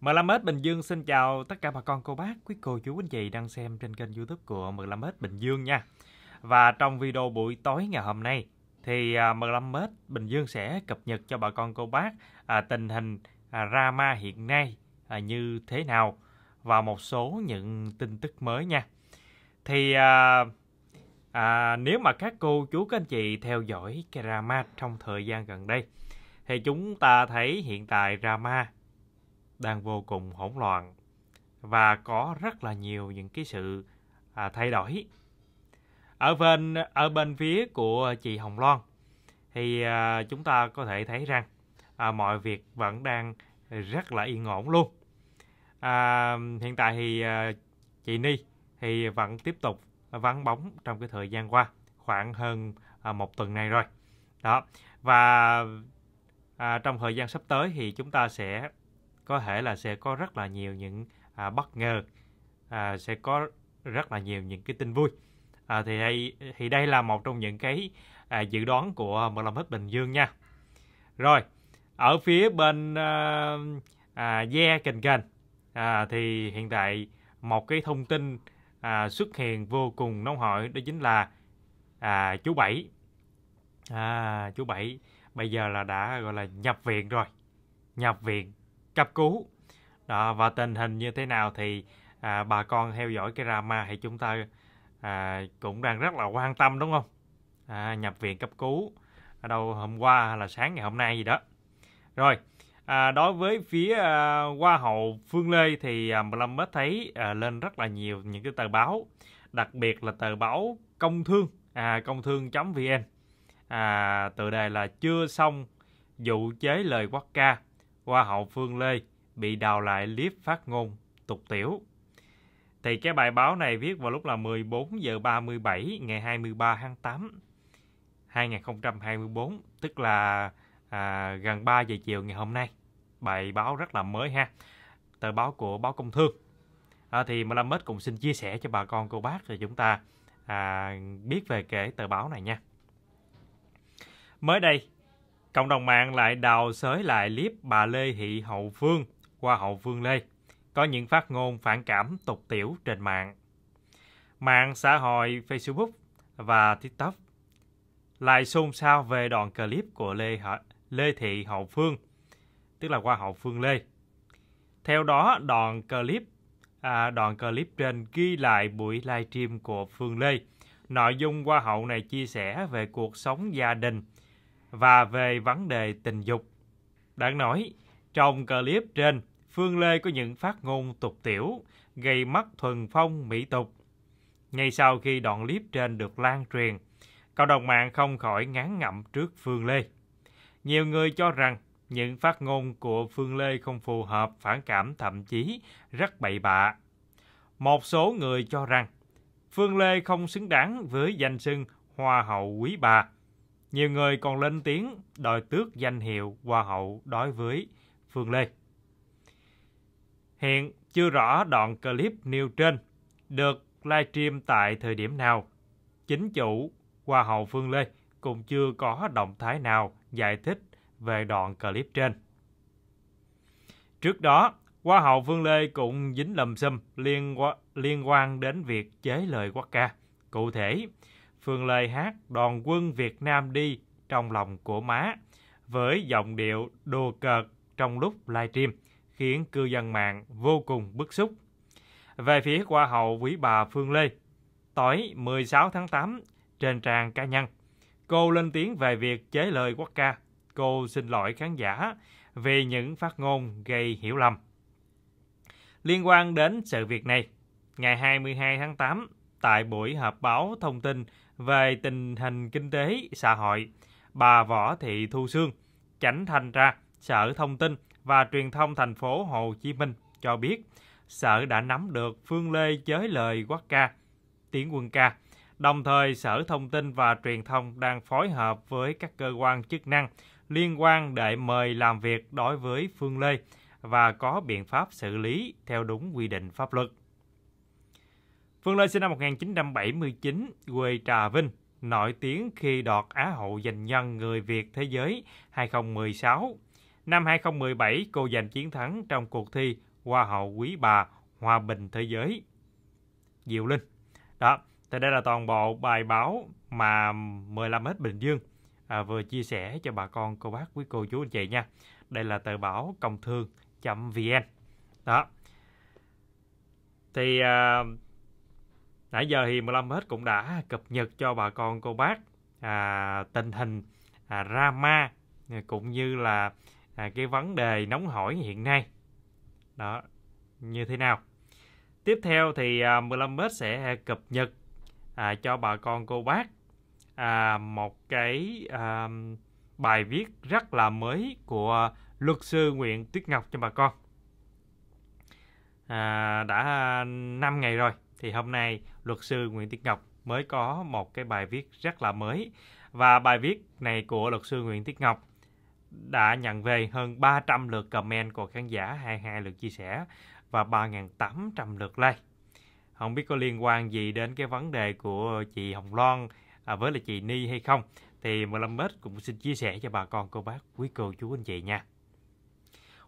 lâm MLMS Bình Dương xin chào tất cả bà con cô bác, quý cô chú anh chị đang xem trên kênh youtube của lâm MLMS Bình Dương nha. Và trong video buổi tối ngày hôm nay thì à, lâm MLMS Bình Dương sẽ cập nhật cho bà con cô bác à, tình hình à, Rama hiện nay à, như thế nào và một số những tin tức mới nha. Thì à, à, nếu mà các cô chú các anh chị theo dõi cái Rama trong thời gian gần đây thì chúng ta thấy hiện tại Rama đang vô cùng hỗn loạn và có rất là nhiều những cái sự à, thay đổi ở bên ở bên phía của chị Hồng Loan thì à, chúng ta có thể thấy rằng à, mọi việc vẫn đang rất là yên ổn luôn à, hiện tại thì à, chị Ni thì vẫn tiếp tục vắng bóng trong cái thời gian qua khoảng hơn à, một tuần này rồi đó và à, trong thời gian sắp tới thì chúng ta sẽ có thể là sẽ có rất là nhiều những à, bất ngờ à, sẽ có rất là nhiều những cái tin vui à, thì đây thì đây là một trong những cái à, dự đoán của một lòng Hết Bình Dương nha rồi ở phía bên ờ, à, à, yeah kình kình à, thì hiện tại một cái thông tin à, xuất hiện vô cùng nóng hổi đó chính là à, chú bảy à, chú bảy bây giờ là đã gọi là nhập viện rồi nhập viện cấp cứu đó và tình hình như thế nào thì à, bà con theo dõi cái drama thì chúng ta à, cũng đang rất là quan tâm đúng không à, nhập viện cấp cứu ở đâu hôm qua hay là sáng ngày hôm nay gì đó rồi à, đối với phía à, hoa hậu phương lê thì à, lâm mới thấy à, lên rất là nhiều những cái tờ báo đặc biệt là tờ báo công thương à, công thương vn à, tựa đề là chưa xong vụ chế lời quốc ca hoa hậu Phương Lê bị đào lại clip phát ngôn tục tiểu. Thì cái bài báo này viết vào lúc là 14 giờ 37 ngày 23 tháng 8 2024, tức là à, gần 3 giờ chiều ngày hôm nay. Bài báo rất là mới ha. Tờ báo của báo Công Thương. À, thì Lâm Mết cũng xin chia sẻ cho bà con cô bác rồi chúng ta à, biết về cái tờ báo này nha. Mới đây, Cộng đồng mạng lại đào xới lại clip bà Lê Thị Hậu Phương qua Hậu Phương Lê, có những phát ngôn phản cảm tục tiểu trên mạng. Mạng xã hội Facebook và TikTok lại xôn xao về đoạn clip của Lê, Lê Thị Hậu Phương, tức là qua Hậu Phương Lê. Theo đó, đoạn clip à, đoạn clip trên ghi lại buổi livestream của Phương Lê. Nội dung qua hậu này chia sẻ về cuộc sống gia đình và về vấn đề tình dục. Đáng nói, trong clip trên, Phương Lê có những phát ngôn tục tiểu, gây mất thuần phong mỹ tục. Ngay sau khi đoạn clip trên được lan truyền, cộng đồng mạng không khỏi ngán ngẩm trước Phương Lê. Nhiều người cho rằng những phát ngôn của Phương Lê không phù hợp, phản cảm thậm chí rất bậy bạ. Một số người cho rằng Phương Lê không xứng đáng với danh xưng Hoa hậu quý bà nhiều người còn lên tiếng đòi tước danh hiệu Hoa hậu đối với Phương Lê. Hiện chưa rõ đoạn clip nêu trên được livestream tại thời điểm nào. Chính chủ Hoa hậu Phương Lê cũng chưa có động thái nào giải thích về đoạn clip trên. Trước đó, Hoa hậu Phương Lê cũng dính lầm xâm liên, liên quan đến việc chế lời quốc ca. Cụ thể, Phương Lê hát Đoàn quân Việt Nam đi trong lòng của má với giọng điệu đồ cợt trong lúc livestream khiến cư dân mạng vô cùng bức xúc. Về phía hoa hậu quý bà Phương Lê, tối 16 tháng 8 trên trang cá nhân, cô lên tiếng về việc chế lời quốc ca. Cô xin lỗi khán giả vì những phát ngôn gây hiểu lầm. Liên quan đến sự việc này, ngày 22 tháng 8, tại buổi họp báo thông tin về tình hình kinh tế, xã hội, bà Võ Thị Thu Sương, Chánh Thanh tra Sở Thông tin và Truyền thông thành phố Hồ Chí Minh cho biết, Sở đã nắm được Phương Lê giới Lời Quát Ca, tiếng Quân Ca. Đồng thời, Sở Thông tin và Truyền thông đang phối hợp với các cơ quan chức năng liên quan để mời làm việc đối với Phương Lê và có biện pháp xử lý theo đúng quy định pháp luật. Phương Lê sinh năm 1979, quê Trà Vinh, nổi tiếng khi đoạt Á hậu giành nhân người Việt thế giới 2016. Năm 2017, cô giành chiến thắng trong cuộc thi Hoa hậu quý bà Hòa bình thế giới. Diệu Linh. Đó, thì đây là toàn bộ bài báo mà 15 hết Bình Dương à, vừa chia sẻ cho bà con, cô bác, quý cô chú anh chị nha. Đây là tờ báo công thương.vn. Đó. Thì à, nãy giờ thì 15 hết cũng đã cập nhật cho bà con cô bác à, tình hình à, Rama à, cũng như là à, cái vấn đề nóng hổi hiện nay đó như thế nào tiếp theo thì à, 15 mét sẽ cập nhật à, cho bà con cô bác à, một cái à, bài viết rất là mới của luật sư Nguyễn Tuyết Ngọc cho bà con à, đã 5 ngày rồi thì hôm nay luật sư Nguyễn Tiến Ngọc mới có một cái bài viết rất là mới và bài viết này của luật sư Nguyễn Tiến Ngọc đã nhận về hơn 300 lượt comment của khán giả, 22 lượt chia sẻ và 3.800 lượt like. Không biết có liên quan gì đến cái vấn đề của chị Hồng Loan à, với là chị Ni hay không thì 15 mét cũng xin chia sẻ cho bà con cô bác, quý cô chú anh chị nha.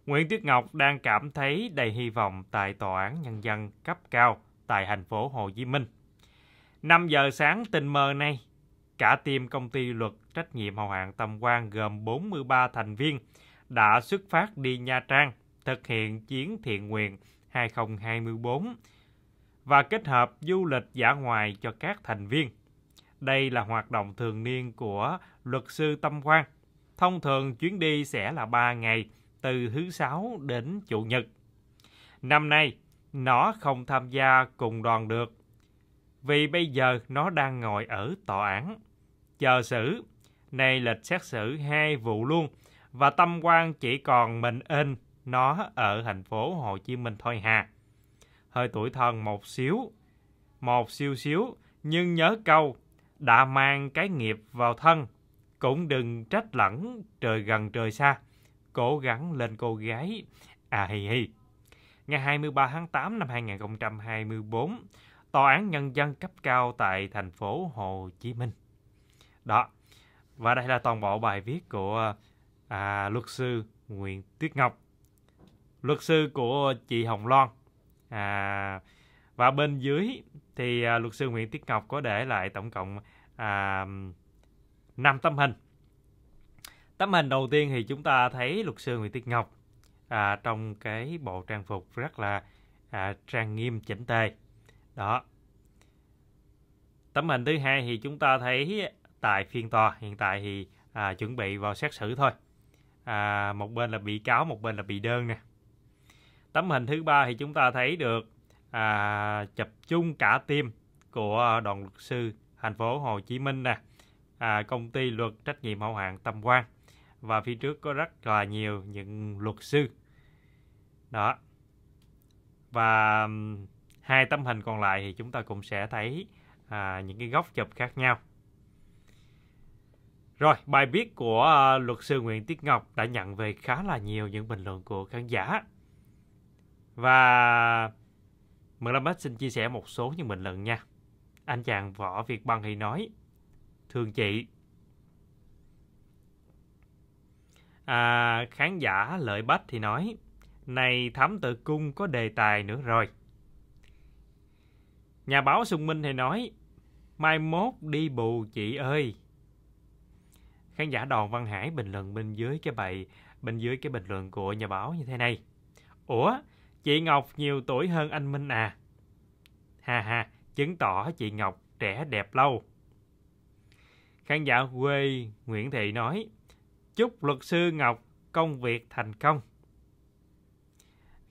Nguyễn Tuyết Ngọc đang cảm thấy đầy hy vọng tại Tòa án Nhân dân cấp cao tại thành phố Hồ Chí Minh. 5 giờ sáng tình mờ nay, cả team công ty luật trách nhiệm hữu hạn Tâm Quang gồm 43 thành viên đã xuất phát đi Nha Trang thực hiện chuyến thiện nguyện 2024 và kết hợp du lịch giả ngoài cho các thành viên. Đây là hoạt động thường niên của luật sư Tâm Quang. Thông thường chuyến đi sẽ là 3 ngày, từ thứ Sáu đến Chủ nhật. Năm nay, nó không tham gia cùng đoàn được, vì bây giờ nó đang ngồi ở tòa án. Chờ xử, nay lịch xét xử hai vụ luôn, và tâm quan chỉ còn mình in nó ở thành phố Hồ Chí Minh thôi hà. Hơi tuổi thân một xíu, một siêu xíu, nhưng nhớ câu, đã mang cái nghiệp vào thân, cũng đừng trách lẫn trời gần trời xa, cố gắng lên cô gái, à hi hi ngày 23 tháng 8 năm 2024, Tòa án Nhân dân cấp cao tại thành phố Hồ Chí Minh. Đó, và đây là toàn bộ bài viết của à, luật sư Nguyễn Tuyết Ngọc, luật sư của chị Hồng Loan. À, và bên dưới thì à, luật sư Nguyễn Tuyết Ngọc có để lại tổng cộng à, 5 tấm hình. Tấm hình đầu tiên thì chúng ta thấy luật sư Nguyễn Tuyết Ngọc à, trong cái bộ trang phục rất là à, trang nghiêm chỉnh tề đó tấm hình thứ hai thì chúng ta thấy tại phiên tòa hiện tại thì à, chuẩn bị vào xét xử thôi à, một bên là bị cáo một bên là bị đơn nè tấm hình thứ ba thì chúng ta thấy được à, chụp chung cả tim của đoàn luật sư thành phố Hồ Chí Minh nè à, công ty luật trách nhiệm hữu hạn Tâm Quang và phía trước có rất là nhiều những luật sư đó và hai tấm hình còn lại thì chúng ta cũng sẽ thấy à, những cái góc chụp khác nhau rồi bài viết của uh, luật sư Nguyễn Tiết Ngọc đã nhận về khá là nhiều những bình luận của khán giả và Mượn Lâm Bách xin chia sẻ một số những bình luận nha anh chàng võ Việt Băng thì nói thương chị à, khán giả Lợi Bách thì nói này thám tử cung có đề tài nữa rồi. Nhà báo Sùng Minh thì nói, mai mốt đi bù chị ơi. Khán giả đoàn Văn Hải bình luận bên dưới cái bài bên dưới cái bình luận của nhà báo như thế này. Ủa, chị Ngọc nhiều tuổi hơn anh Minh à? Ha ha, chứng tỏ chị Ngọc trẻ đẹp lâu. Khán giả quê Nguyễn Thị nói, chúc luật sư Ngọc công việc thành công.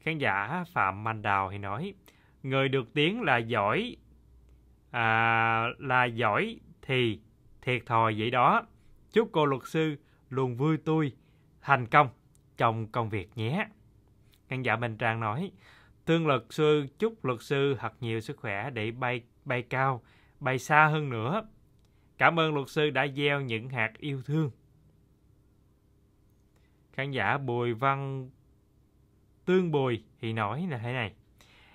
Khán giả Phạm Mạnh Đào thì nói, người được tiếng là giỏi, à, là giỏi thì thiệt thòi vậy đó. Chúc cô luật sư luôn vui tươi, thành công trong công việc nhé. Khán giả bình Trang nói, Thương luật sư chúc luật sư thật nhiều sức khỏe để bay bay cao, bay xa hơn nữa. Cảm ơn luật sư đã gieo những hạt yêu thương. Khán giả Bùi Văn Tương Bùi thì nói là thế này.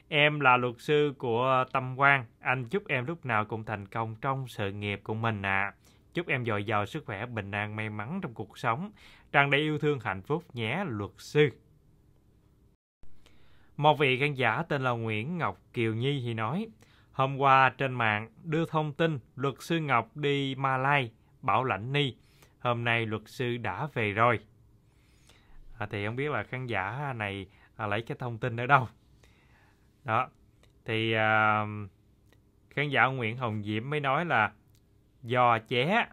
Em là luật sư của Tâm Quang. Anh chúc em lúc nào cũng thành công trong sự nghiệp của mình ạ. À. Chúc em dồi dào sức khỏe, bình an, may mắn trong cuộc sống. Tràn đầy yêu thương, hạnh phúc nhé luật sư. Một vị khán giả tên là Nguyễn Ngọc Kiều Nhi thì nói Hôm qua trên mạng đưa thông tin luật sư Ngọc đi Malai, Bảo Lãnh Ni. Hôm nay luật sư đã về rồi. À, thì không biết là khán giả này à, lấy cái thông tin ở đâu đó thì à, khán giả Nguyễn Hồng Diễm mới nói là giò ché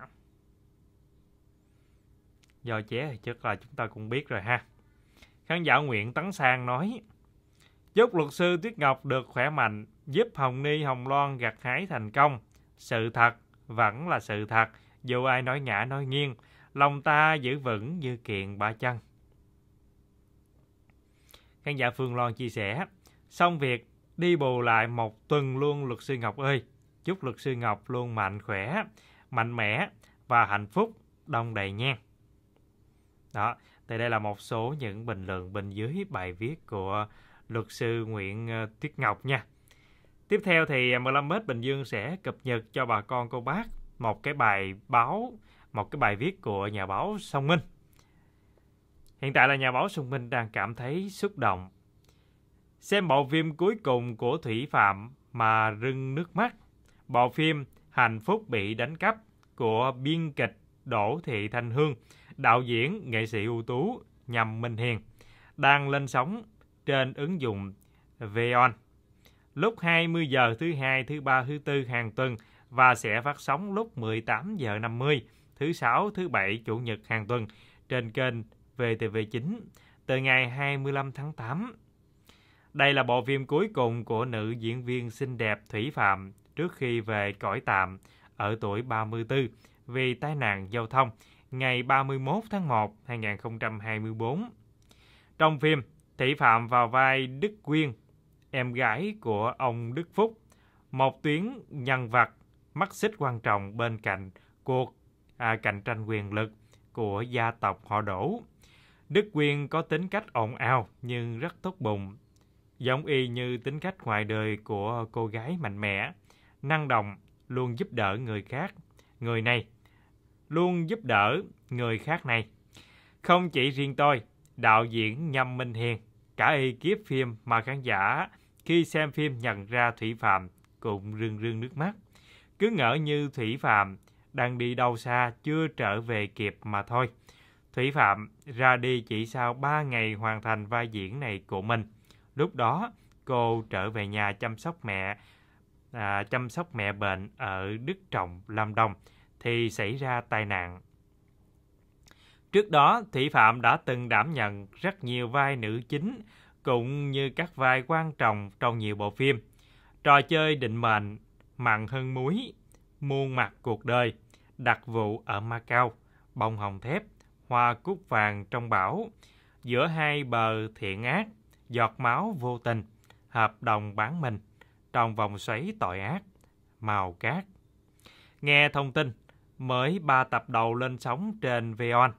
giò ché thì chắc là chúng ta cũng biết rồi ha khán giả Nguyễn Tấn Sang nói chúc luật sư Tuyết Ngọc được khỏe mạnh giúp Hồng Ni Hồng Loan gặt hái thành công sự thật vẫn là sự thật dù ai nói ngã nói nghiêng lòng ta giữ vững như kiện ba chân Khán giả Phương Loan chia sẻ, xong việc đi bù lại một tuần luôn luật sư Ngọc ơi. Chúc luật sư Ngọc luôn mạnh khỏe, mạnh mẽ và hạnh phúc đông đầy nha. Đó, thì đây là một số những bình luận bên dưới bài viết của luật sư Nguyễn ờ, Tuyết Ngọc nha. Tiếp theo thì 15m ờ, Bình Dương sẽ cập nhật cho bà con cô bác một cái bài báo, một cái bài viết của nhà báo Song Minh. Hiện tại là nhà báo Xuân Minh đang cảm thấy xúc động. Xem bộ phim cuối cùng của Thủy Phạm mà rưng nước mắt. Bộ phim Hạnh phúc bị đánh cắp của biên kịch Đỗ Thị Thanh Hương, đạo diễn, nghệ sĩ ưu tú Nhầm Minh Hiền, đang lên sóng trên ứng dụng Veon lúc 20 giờ thứ hai, thứ ba, thứ tư hàng tuần và sẽ phát sóng lúc 18 giờ 50 thứ sáu, thứ bảy, chủ nhật hàng tuần trên kênh VTV9 từ ngày 25 tháng 8. Đây là bộ phim cuối cùng của nữ diễn viên xinh đẹp Thủy Phạm trước khi về cõi tạm ở tuổi 34 vì tai nạn giao thông ngày 31 tháng 1 2024. Trong phim, Thủy Phạm vào vai Đức Quyên, em gái của ông Đức Phúc, một tuyến nhân vật mắt xích quan trọng bên cạnh cuộc à, cạnh tranh quyền lực của gia tộc họ Đỗ. Đức Quyên có tính cách ồn ào nhưng rất tốt bụng, giống y như tính cách ngoài đời của cô gái mạnh mẽ, năng động, luôn giúp đỡ người khác, người này, luôn giúp đỡ người khác này. Không chỉ riêng tôi, đạo diễn Nhâm Minh Hiền, cả ekip phim mà khán giả khi xem phim nhận ra Thủy Phạm cũng rưng rưng nước mắt. Cứ ngỡ như Thủy Phạm đang đi đâu xa chưa trở về kịp mà thôi. Thủy Phạm ra đi chỉ sau 3 ngày hoàn thành vai diễn này của mình. Lúc đó, cô trở về nhà chăm sóc mẹ à, chăm sóc mẹ bệnh ở Đức Trọng, Lâm Đồng thì xảy ra tai nạn. Trước đó, Thủy Phạm đã từng đảm nhận rất nhiều vai nữ chính cũng như các vai quan trọng trong nhiều bộ phim. Trò chơi định mệnh, mặn hơn muối, muôn mặt cuộc đời, đặc vụ ở Macau, bông hồng thép, hoa cúc vàng trong bão, giữa hai bờ thiện ác, giọt máu vô tình, hợp đồng bán mình, trong vòng xoáy tội ác, màu cát. Nghe thông tin, mới ba tập đầu lên sóng trên VON.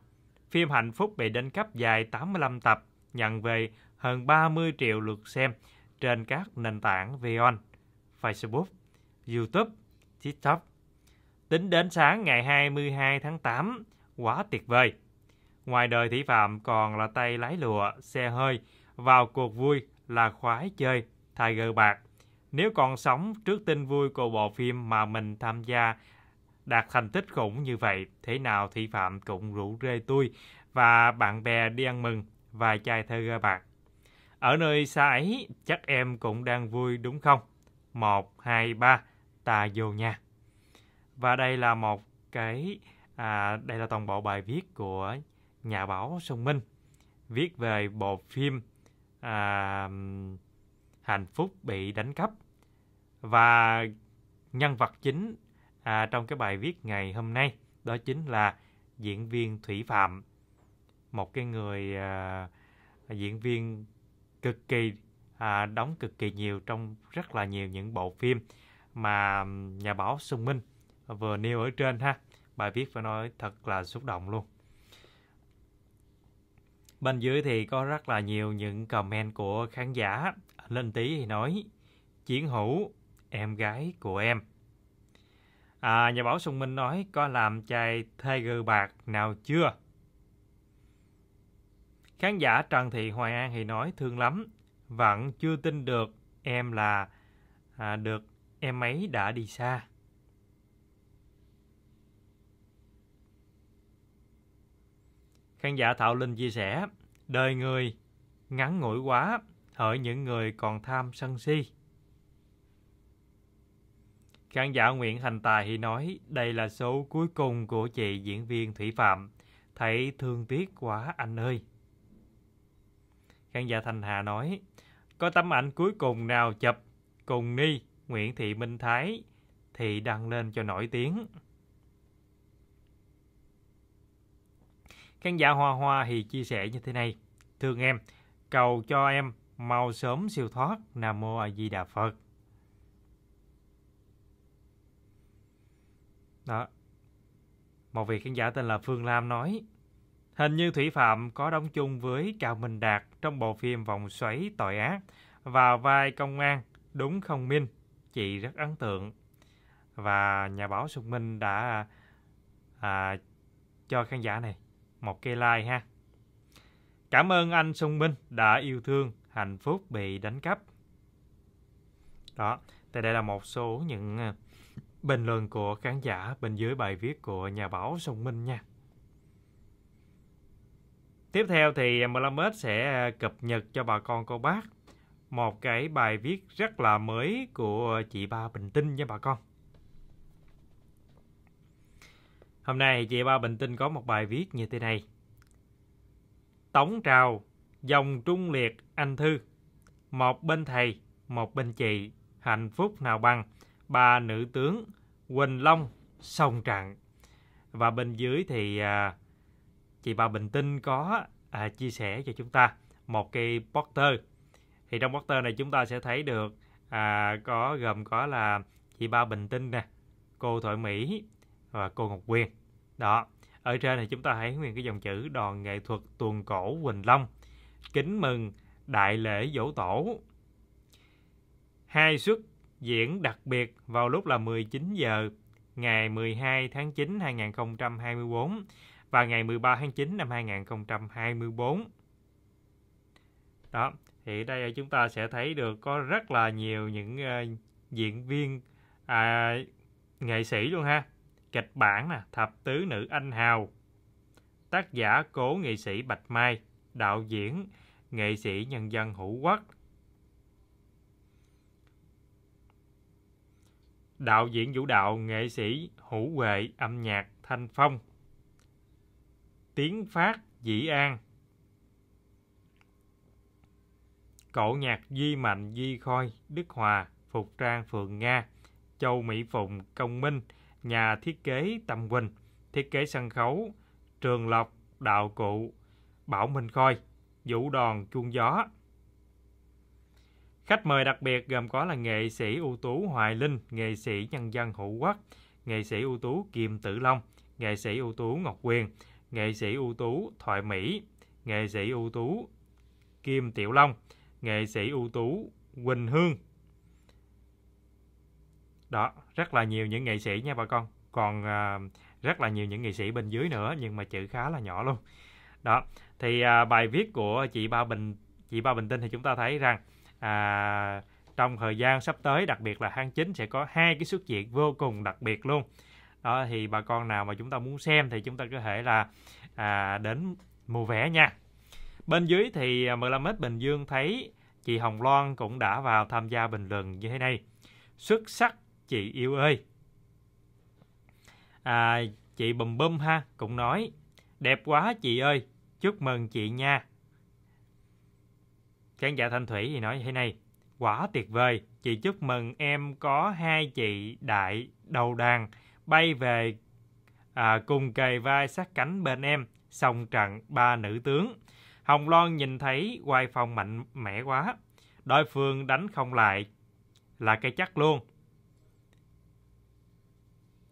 Phim Hạnh Phúc bị đánh cắp dài 85 tập, nhận về hơn 30 triệu lượt xem trên các nền tảng VON, Facebook, YouTube, TikTok. Tính đến sáng ngày 22 tháng 8, quá tuyệt vời! Ngoài đời thí phạm còn là tay lái lụa, xe hơi, vào cuộc vui là khoái chơi, thay gờ bạc. Nếu còn sống trước tin vui của bộ phim mà mình tham gia đạt thành tích khủng như vậy, thế nào thí phạm cũng rủ rê tôi và bạn bè đi ăn mừng và chai Tiger bạc. Ở nơi xa ấy, chắc em cũng đang vui đúng không? Một, hai, ba, ta vô nha. Và đây là một cái, à, đây là toàn bộ bài viết của nhà báo Sông Minh viết về bộ phim à, Hạnh phúc bị đánh cắp và nhân vật chính à, trong cái bài viết ngày hôm nay đó chính là diễn viên Thủy Phạm một cái người à, diễn viên cực kỳ à, đóng cực kỳ nhiều trong rất là nhiều những bộ phim mà nhà báo Xuân Minh vừa nêu ở trên ha bài viết phải nói thật là xúc động luôn Bên dưới thì có rất là nhiều những comment của khán giả. lên tí thì nói, Chiến hữu, em gái của em. À, nhà báo Sùng Minh nói, có làm chai Tiger bạc nào chưa? Khán giả Trần Thị Hoài An thì nói, thương lắm, vẫn chưa tin được em là à, được em ấy đã đi xa. Khán giả Thảo Linh chia sẻ, đời người ngắn ngủi quá, hỡi những người còn tham sân si. Khán giả Nguyễn Thành Tài thì nói, đây là số cuối cùng của chị diễn viên Thủy Phạm. Thấy thương tiếc quá anh ơi. Khán giả Thành Hà nói, có tấm ảnh cuối cùng nào chụp cùng Ni, Nguyễn Thị Minh Thái thì đăng lên cho nổi tiếng. Khán giả Hoa Hoa thì chia sẻ như thế này. Thương em, cầu cho em mau sớm siêu thoát. Nam Mô A Di Đà Phật. Đó. Một vị khán giả tên là Phương Lam nói, hình như Thủy Phạm có đóng chung với Cao Minh Đạt trong bộ phim Vòng xoáy tội ác và vai công an đúng không Minh? Chị rất ấn tượng. Và nhà báo Sùng Minh đã à, cho khán giả này một cây like ha. Cảm ơn anh Sung Minh đã yêu thương hạnh phúc bị đánh cắp. Đó, thì đây là một số những ờ, bình luận của khán giả bên dưới bài viết của nhà báo Sung Minh nha. Tiếp theo thì MLMX sẽ ờ, cập nhật cho bà con cô bác một cái bài viết rất là mới của chị Ba Bình Tinh nha bà con. Hôm nay chị Ba Bình Tinh có một bài viết như thế này. Tống trào, dòng trung liệt anh thư. Một bên thầy, một bên chị, hạnh phúc nào bằng. Ba nữ tướng, Quỳnh Long, Sông Trạng. Và bên dưới thì à, chị Ba Bình Tinh có à, chia sẻ cho chúng ta một cái poster. Thì trong poster này chúng ta sẽ thấy được à, có gồm có là chị Ba Bình Tinh nè, cô Thoại Mỹ, và cô Ngọc Quyên. Đó, ở trên thì chúng ta thấy nguyên cái dòng chữ đoàn nghệ thuật tuồng cổ Quỳnh Long kính mừng đại lễ dỗ tổ. Hai suất diễn đặc biệt vào lúc là 19 giờ ngày 12 tháng 9 2024 và ngày 13 tháng 9 năm 2024. Đó, thì đây chúng ta sẽ thấy được có rất là nhiều những uh, diễn viên à, nghệ sĩ luôn ha kịch bản nè, Thập Tứ Nữ Anh Hào. Tác giả cố nghệ sĩ Bạch Mai, đạo diễn, nghệ sĩ nhân dân Hữu Quốc. Đạo diễn vũ đạo nghệ sĩ Hữu Huệ, âm nhạc Thanh Phong. Tiếng Phát, Dĩ An. cậu nhạc Duy Mạnh, Duy Khôi, Đức Hòa, Phục Trang, Phường Nga, Châu Mỹ Phụng, Công Minh – nhà thiết kế Tâm Quỳnh, thiết kế sân khấu Trường Lộc, Đạo Cụ, Bảo Minh Khôi, Vũ Đòn, Chuông Gió. Khách mời đặc biệt gồm có là nghệ sĩ ưu tú Hoài Linh, nghệ sĩ nhân dân Hữu Quốc, nghệ sĩ ưu tú Kim Tử Long, nghệ sĩ ưu tú Ngọc Quyền, nghệ sĩ ưu tú Thoại Mỹ, nghệ sĩ ưu tú Kim Tiểu Long, nghệ sĩ ưu tú Quỳnh Hương, đó rất là nhiều những nghệ sĩ nha bà con còn à, rất là nhiều những nghệ sĩ bên dưới nữa nhưng mà chữ khá là nhỏ luôn đó thì à, bài viết của chị ba bình chị ba bình tinh thì chúng ta thấy rằng à, trong thời gian sắp tới đặc biệt là tháng 9 sẽ có hai cái xuất hiện vô cùng đặc biệt luôn đó thì bà con nào mà chúng ta muốn xem thì chúng ta có thể là à, đến mua vé nha bên dưới thì 15m à, Bình Dương thấy chị Hồng Loan cũng đã vào tham gia bình luận như thế này xuất sắc chị yêu ơi à, chị bùm bum ha cũng nói đẹp quá chị ơi chúc mừng chị nha khán giả thanh thủy thì nói thế này quả tuyệt vời chị chúc mừng em có hai chị đại đầu đàn bay về à, cùng kề vai sát cánh bên em song trận ba nữ tướng hồng loan nhìn thấy quay phong mạnh mẽ quá đối phương đánh không lại là cây chắc luôn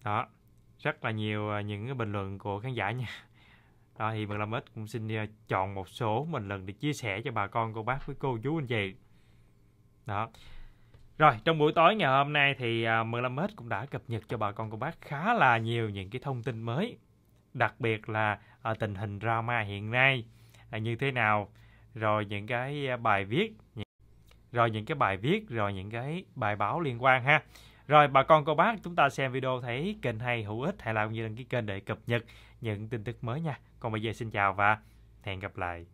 đó rất là nhiều à, những cái bình luận của khán giả nha đó thì bằng lâm ích cũng xin à, chọn một số bình luận để chia sẻ cho bà con cô bác với cô chú anh chị đó rồi trong buổi tối ngày hôm nay thì mười lăm hết cũng đã cập nhật cho bà con cô bác khá là nhiều những cái thông tin mới đặc biệt là ở à, tình hình drama hiện nay là như thế nào rồi những cái bài viết rồi những cái bài viết rồi những cái bài báo liên quan ha rồi bà con cô bác chúng ta xem video thấy kênh hay hữu ích hãy làm như đăng ký kênh để cập nhật những tin tức mới nha. Còn bây giờ xin chào và hẹn gặp lại.